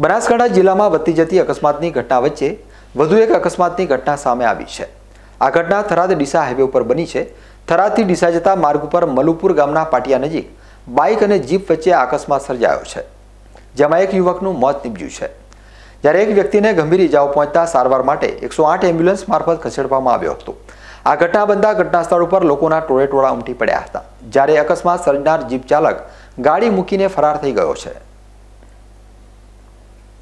બનાસકાંઠા જિલ્લામાં વધતી જતી અકસ્માતની ઘટના વચ્ચે વધુ એક અકસ્માતની ઘટના સામે આવી છે આ ઘટના થરાદ ડીસા હાઈવે ઉપર બની છે થરાદથી ડીસા જતા માર્ગ ઉપર મલુપુર ગામના પાટિયા નજીક બાઇક અને જીપ વચ્ચે અકસ્માત સર્જાયો છે જેમાં એક યુવકનું મોત નીપજ્યું છે જ્યારે એક વ્યક્તિને ગંભીર ઇજાઓ પહોંચતા સારવાર માટે એકસો આઠ એમ્બ્યુલન્સ મારફત ખસેડવામાં આવ્યો હતો આ ઘટના બનતા સ્થળ ઉપર લોકોના ટોળે ટોળા ઉમટી પડ્યા હતા જ્યારે અકસ્માત સર્જનાર જીપ ચાલક ગાડી મૂકીને ફરાર થઈ ગયો છે